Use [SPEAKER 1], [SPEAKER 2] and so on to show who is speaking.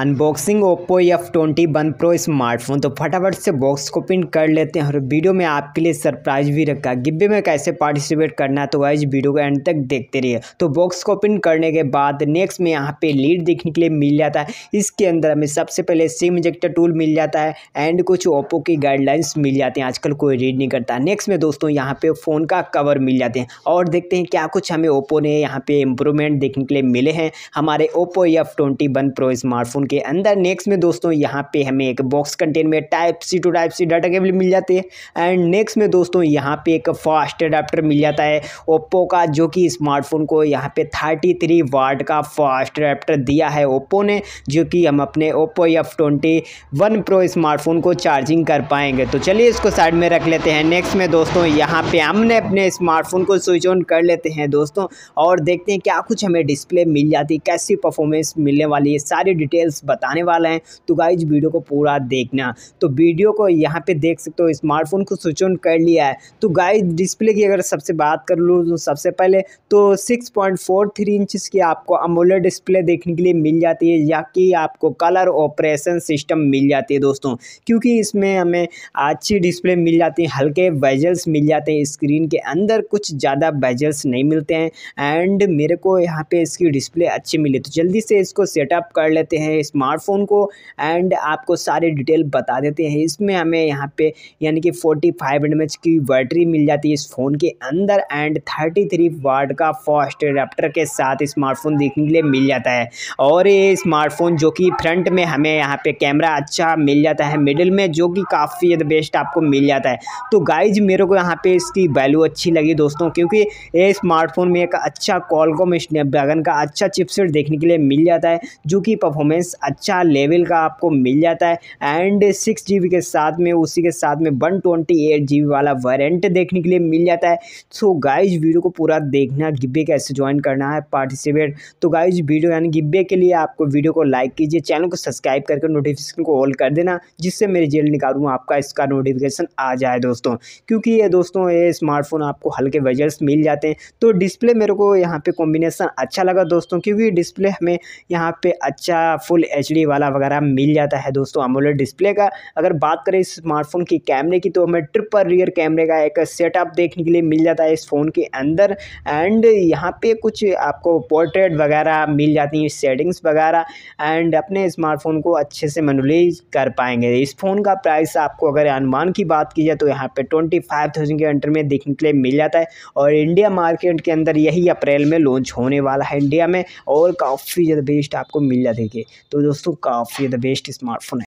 [SPEAKER 1] unboxing Oppo F twenty one pro smartphone तो फटाफट से बॉक्स को पिन कर लेते हैं और वीडियो में आपके लिए सरप्राइज भी रखा गिब्बे में कैसे पार्टिसिपेट करना है तो वाइज वीडियो को एंड तक देखते रहिए तो बॉक्स को पिन करने के बाद नेक्स्ट में यहाँ पे लीड देखने के लिए मिल जाता है इसके अंदर हमें सबसे पहले सिम इंजेक्टर टूल मिल जाता है एंड कुछ ओप्पो की गाइडलाइंस मिल जाती हैं आजकल कोई रीड नहीं करता नेक्स्ट में दोस्तों यहाँ पर फ़ोन का कवर मिल जाते हैं और देखते हैं क्या कुछ हमें ओप्पो ने यहाँ पर इम्प्रूवमेंट देखने के लिए मिले हैं हमारे Oppo F twenty one pro smartphone के अंदर नेक्स्ट में दोस्तों यहाँ पे हमें एक बॉक्स कंटेन में type C to type C data cable मिल जाती है एंड नेक्स्ट में दोस्तों यहाँ पे एक फास्ट अडाप्टर मिल जाता है ओप्पो का जो कि स्मार्टफोन को यहाँ पे थर्टी थ्री वाट का फास्ट अडाप्टर दिया है ओप्पो ने जो कि हम अपने Oppo F twenty one pro smartphone को चार्जिंग कर पाएंगे तो चलिए इसको साइड में रख लेते हैं नेक्स्ट में दोस्तों यहाँ पे हमने अपने स्मार्टफोन को स्विच ऑन कर लेते हैं दोस्तों और देखते हैं क्या कुछ हमें डिस्प्ले मिल जाती कैसी परफॉर्मेंस मिलने वाली है सारी डिटेल्स डिटेल्स बताने वाले हैं तो गाइज वीडियो को पूरा देखना तो वीडियो को यहाँ पे देख सकते हो स्मार्टफोन को स्विच ऑन कर लिया है तो गाइज डिस्प्ले की अगर सबसे बात कर लूँ तो सबसे पहले तो six point four three inches की आपको अमोलर डिस्प्ले देखने के लिए मिल जाती है या कि आपको कलर ऑपरेशन सिस्टम मिल जाती है दोस्तों क्योंकि इसमें हमें अच्छी डिस्प्ले मिल जाती है हल्के वेजल्स मिल जाते हैं स्क्रीन के अंदर कुछ ज़्यादा वेजल्स नहीं मिलते हैं एंड मेरे को यहाँ पे इसकी डिस्प्ले अच्छी मिली तो जल्दी से इसको सेटअप कर लेते हैं स्मार्टफोन को एंड आपको सारी डिटेल बता देते हैं इसमें हमें यहाँ पे यानी कि फोर्टी फाइव एम की बैटरी मिल जाती है इस फ़ोन के अंदर एंड थर्टी थ्री वाट का फास्ट एडाप्टर के साथ स्मार्टफोन देखने के लिए मिल जाता है और ये स्मार्टफोन जो कि फ्रंट में हमें यहाँ पे कैमरा अच्छा मिल जाता है मिडिल में जो कि काफ़ी बेस्ट आपको मिल जाता है तो गाइज मेरे को यहाँ पे इसकी वैल्यू अच्छी लगी दोस्तों क्योंकि ये स्मार्टफोन में एक अच्छा कॉलकॉम स्नैपड्रैगन का अच्छा चिपसेट देखने के लिए मिल जाता है जो कि परफॉर्मेंस अच्छा लेवल का आपको मिल जाता है एंड सिक्स जी के साथ में उसी के साथ में वन ट्वेंटी एट जी वाला वारंट देखने के लिए मिल जाता है सो गाइज वीडियो को पूरा देखना गिब्बे कैसे ज्वाइन करना है पार्टिसिपेट तो गाइज वीडियो यानी गिब्बे के लिए आपको वीडियो को लाइक कीजिए चैनल को सब्सक्राइब करके नोटिफिकेशन को ऑल कर देना जिससे मैं जेल निकालूँ आपका इसका नोटिफिकेशन आ जाए दोस्तों क्योंकि ये दोस्तों ये स्मार्टफोन आपको हल्के वजल्स मिल जाते हैं तो डिस्प्ले मेरे को यहाँ पे कॉम्बिनेसन अच्छा लगा दोस्तों क्योंकि डिस्प्ले हमें यहाँ पे अच्छा फुल फुल एच वाला वगैरह मिल जाता है दोस्तों अमोलेड डिस्प्ले का अगर बात करें इस स्मार्टफोन की कैमरे की तो हमें ट्रिपल रियर कैमरे का एक सेटअप देखने के लिए मिल जाता है इस फ़ोन के अंदर एंड यहाँ पे कुछ आपको पोर्ट्रेट वगैरह मिल जाती हैं सेटिंग्स वगैरह एंड अपने स्मार्टफोन को अच्छे से मनोलीज कर पाएंगे इस फ़ोन का प्राइस आपको अगर अनुमान की बात की जाए तो यहाँ पे ट्वेंटी फाइव थाउजेंड के अंडर में देखने के लिए मिल जाता है और इंडिया मार्केट के अंदर यही अप्रैल में लॉन्च होने वाला है इंडिया में और काफ़ी ज़्यादा बेस्ट आपको मिल जाती है तो दोस्तों काफ़ी द बेस्ट स्मार्टफोन है